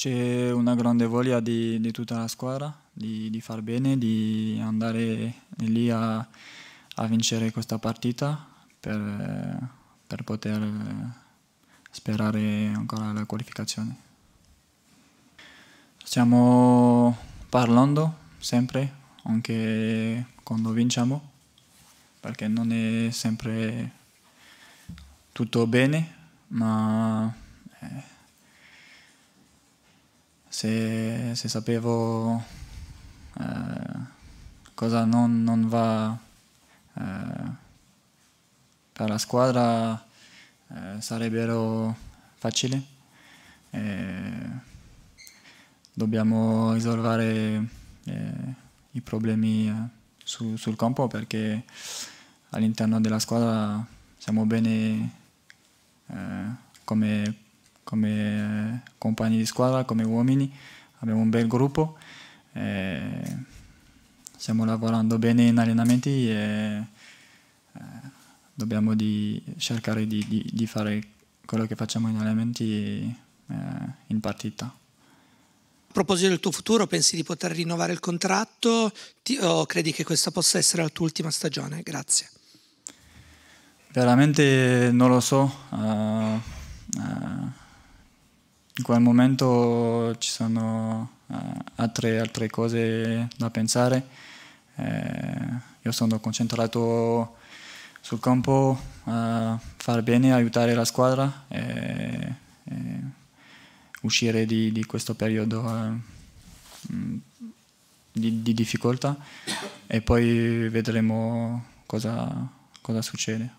c'è una grande voglia di, di tutta la squadra di, di, far bene, di andare lì a, a vincere questa partita per, per, poter sperare ancora la qualificazione. Stiamo parlando sempre, anche quando vinciamo, perché non è sempre tutto bene, ma... Eh, se, se sapevo eh, cosa non, non va eh, per la squadra eh, sarebbero facili. dobbiamo risolvere eh, i problemi eh, su, sul campo perché all'interno della squadra siamo bene come come compagni di squadra, come uomini, abbiamo un bel gruppo, stiamo lavorando bene in allenamenti e dobbiamo di cercare di, di, di, fare quello che facciamo in allenamenti eh, in partita. A proposito del tuo futuro, pensi di poter rinnovare il contratto Ti, o credi che questa possa essere la tua ultima stagione? Grazie. Veramente non lo so, uh, in quel momento ci sono uh, altre, altre, cose da pensare. Eh, io sono concentrato sul campo a far bene, aiutare la squadra e, e uscire di, di, questo periodo uh, di, di, difficoltà e poi vedremo cosa, cosa succede.